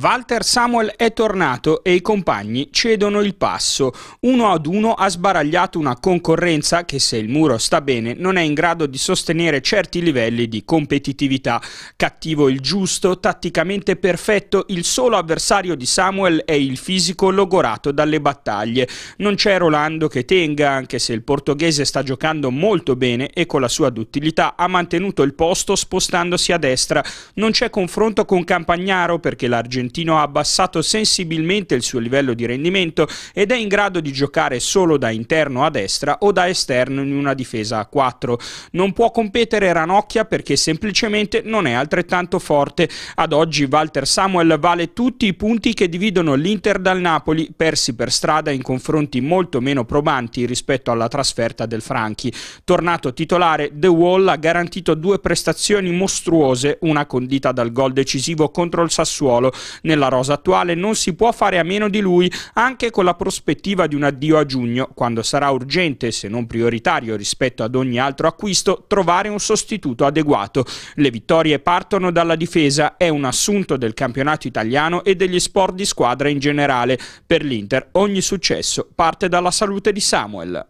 Walter Samuel è tornato e i compagni cedono il passo. Uno ad uno ha sbaragliato una concorrenza che se il muro sta bene non è in grado di sostenere certi livelli di competitività. Cattivo il giusto, tatticamente perfetto, il solo avversario di Samuel è il fisico logorato dalle battaglie. Non c'è Rolando che tenga, anche se il portoghese sta giocando molto bene e con la sua duttilità ha mantenuto il posto spostandosi a destra. Non c'è confronto con Campagnaro perché l'Argentina Fiorentino ha abbassato sensibilmente il suo livello di rendimento ed è in grado di giocare solo da interno a destra o da esterno in una difesa a 4. Non può competere Ranocchia perché semplicemente non è altrettanto forte. Ad oggi Walter Samuel vale tutti i punti che dividono l'Inter dal Napoli, persi per strada in confronti molto meno probanti rispetto alla trasferta del Franchi. Tornato titolare, The Wall ha garantito due prestazioni mostruose, una condita dal gol decisivo contro il Sassuolo, nella rosa attuale non si può fare a meno di lui, anche con la prospettiva di un addio a giugno, quando sarà urgente, se non prioritario rispetto ad ogni altro acquisto, trovare un sostituto adeguato. Le vittorie partono dalla difesa, è un assunto del campionato italiano e degli sport di squadra in generale. Per l'Inter ogni successo parte dalla salute di Samuel.